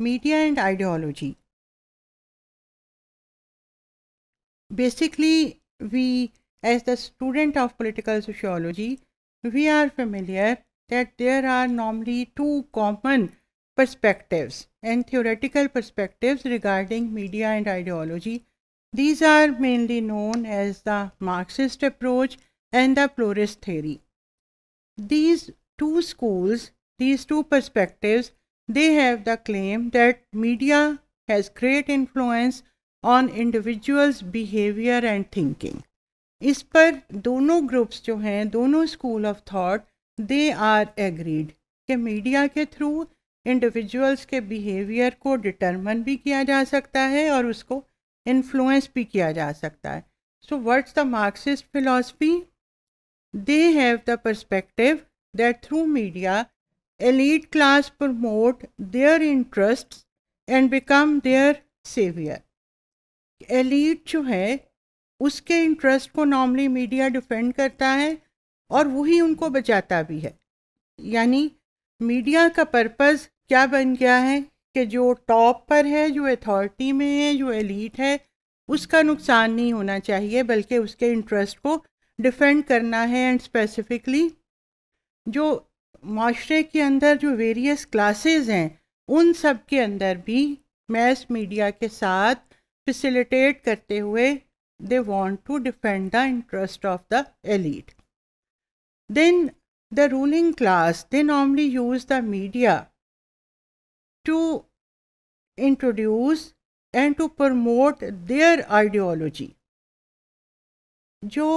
media and ideology. Basically, we as the student of political sociology, we are familiar that there are normally two common perspectives and theoretical perspectives regarding media and ideology. These are mainly known as the Marxist approach and the pluralist theory. These two schools, these two perspectives they have the claim that media has great influence on individuals behavior and thinking इस पर दोनों groups जो हैं दोनों school of thought they are agreed कि media के through individuals के behaviour को डिटरमन भी किया जा सकता है और उसको इन्फ्लुएंस भी किया जा सकता है so what's the Marxist philosophy they have the perspective that through media elite class promote their interests and become their savior elite जो है उसके इंटरेस्ट को नॉर्मली मीडिया डिफेंड करता है और वही उनको बचाता भी है यानी मीडिया का पर्पस क्या बन गया है कि जो टॉप पर है जो अथॉरिटी में है जो एलीट है उसका नुकसान नहीं होना चाहिए बल्कि उसके इंटरेस्ट को डिफेंड करना है एंड स्पेसिफिकली जो माशरे के अंदर जो वेरियस क्लासेस हैं उन सब के अंदर भी मैस मीडिया के साथ फैसिलिटेट करते हुए they want to defend the interest of the elite then the ruling class they normally use the media to introduce and to promote their ideology जो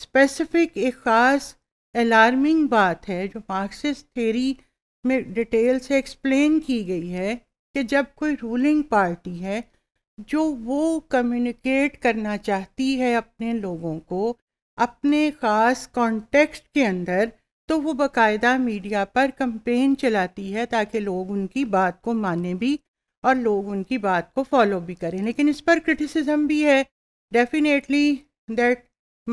स्पेसिफिक एक ख़ास अलार्मिंग बात है जो मार्क्सिस्ट थेरी में डिटेल से एक्सप्लेन की गई है कि जब कोई रूलिंग पार्टी है जो वो कम्युनिकेट करना चाहती है अपने लोगों को अपने ख़ास कॉन्टेक्स्ट के अंदर तो वो बकायदा मीडिया पर कंपेन चलाती है ताकि लोग उनकी बात को माने भी और लोग उनकी बात को फॉलो भी करें लेकिन इस पर क्रिटिसिज्म भी है definitely that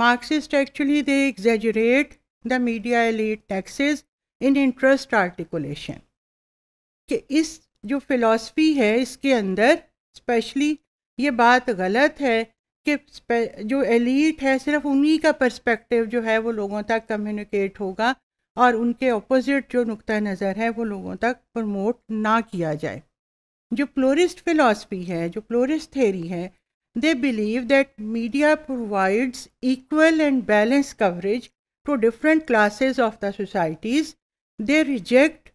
Marxist actually they exaggerate the media elite taxes in interest articulation कि इस जो फिलॉसफी है इसके अंदर स्पेशली ये बात गलत है कि जो एलिट है सिर्फ उन्हीं का पर्सपेक्टिव जो है वो लोगों तक कम्युनिकेट होगा और उनके ऑपोजिट जो नुक़ नज़र है वो लोगों तक प्रमोट ना किया जाए जो प्लोरिस्ट फिलॉसफी है जो प्लोरिस्ट थेरी है they believe that media provides equal and balance coverage to different classes of the societies, they reject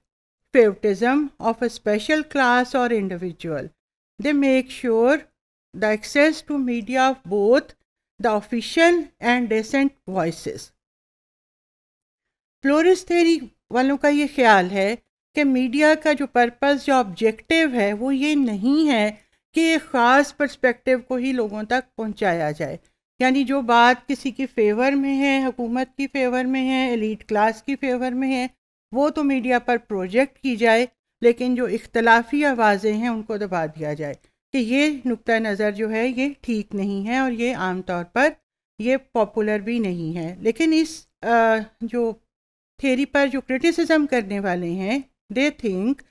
favoritism of a special class or individual. They make sure the access to media of both the official and decent voices. Pluralist theory वालों का ये ख्याल है कि media का जो purpose जो objective है वो ये नहीं है कि एक ख़ास पर्सपेक्टिव को ही लोगों तक पहुंचाया जाए यानी जो बात किसी की फेवर में है हुकूमत की फेवर में है एलिट क्लास की फेवर में है वो तो मीडिया पर प्रोजेक्ट की जाए लेकिन जो इख्तलाफी आवाज़ें हैं उनको दबा दिया जाए कि ये नुक़ नज़र जो है ये ठीक नहीं है और ये आम तौर पर ये पॉपुलर भी नहीं है लेकिन इस आ, जो थेरी पर जो क्रिटिसिज्म करने वाले हैं दे थिंक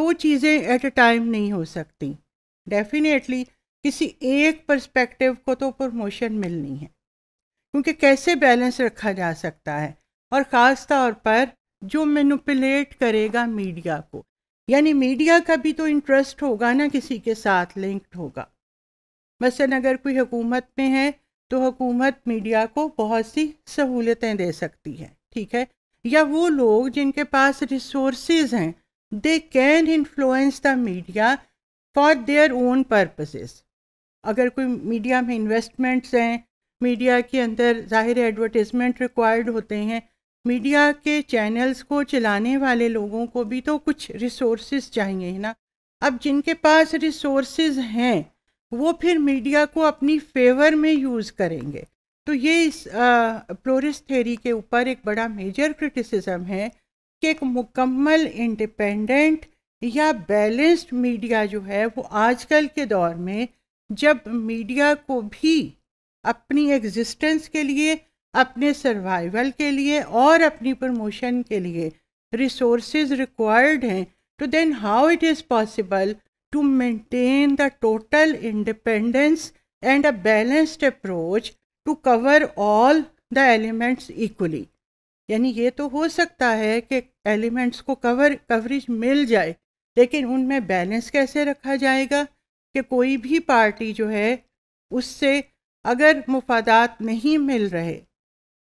दो चीज़ें एट अ टाइम नहीं हो सकती डेफिनेटली किसी एक पर्सपेक्टिव को तो प्रमोशन मिलनी है क्योंकि कैसे बैलेंस रखा जा सकता है और ख़ास तौर पर जो मैनुपलेट करेगा मीडिया को यानी मीडिया का भी तो इंटरेस्ट होगा ना किसी के साथ लिंक्ड होगा मसलन अगर कोई हुकूमत में है तो हुकूमत मीडिया को बहुत सी सहूलतें दे सकती है ठीक है या वो लोग जिनके पास रिसोर्स हैं they can influence the media for their own purposes अगर कोई मीडिया में इन्वेस्टमेंट्स हैं मीडिया के अंदर ज़ाहिर एडवर्टिजमेंट रिक्वायर्ड होते हैं मीडिया के चैनल्स को चलाने वाले लोगों को भी तो कुछ रिसोर्स चाहिए है ना अब जिनके पास रिसोर्स हैं वो फिर मीडिया को अपनी फेवर में यूज़ करेंगे तो ये इस प्लोरिस थेरी के ऊपर एक बड़ा मेजर क्रिटिसिज्म है कि एक मुकम्मल इंडिपेंडेंट या बैलेंस्ड मीडिया जो है वो आजकल के दौर में जब मीडिया को भी अपनी एग्जिस्टेंस के लिए अपने सर्वाइवल के लिए और अपनी प्रमोशन के लिए रिसोर्स रिक्वायर्ड हैं तो then how it is possible to maintain the total independence and a balanced approach to cover all the elements equally यानी ये तो हो सकता है कि एलिमेंट्स को कवर कवरेज मिल जाए लेकिन उनमें बैलेंस कैसे रखा जाएगा कि कोई भी पार्टी जो है उससे अगर मुफादात नहीं मिल रहे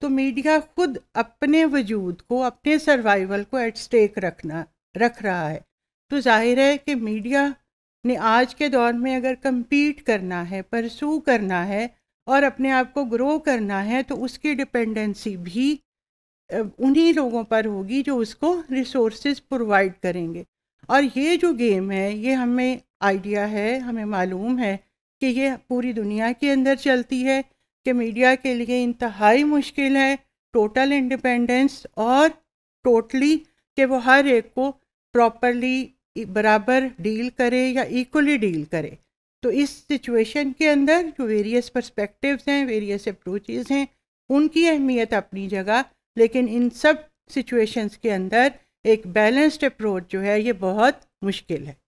तो मीडिया खुद अपने वजूद को अपने सर्वाइवल को एट स्टेक रखना रख रहा है तो जाहिर है कि मीडिया ने आज के दौर में अगर कम्पीट करना है परसू करना है और अपने आप को ग्रो करना है तो उसकी डिपेंडेंसी भी उन्हीं लोगों पर होगी जो उसको रिसोर्सेज प्रोवाइड करेंगे और ये जो गेम है ये हमें आइडिया है हमें मालूम है कि ये पूरी दुनिया के अंदर चलती है कि मीडिया के लिए इंतहाई मुश्किल है टोटल इंडिपेंडेंस और टोटली कि वो हर एक को प्रॉपरली बराबर डील करे या इक्वली डील करे तो इस सिचुएशन के अंदर जो वेरियस पर्सपेक्टिव्स हैं वेरियस अप्रोचेज़ हैं उनकी अहमियत अपनी जगह लेकिन इन सब सिचुएशंस के अंदर एक बैलेंस्ड अप्रोच जो है ये बहुत मुश्किल है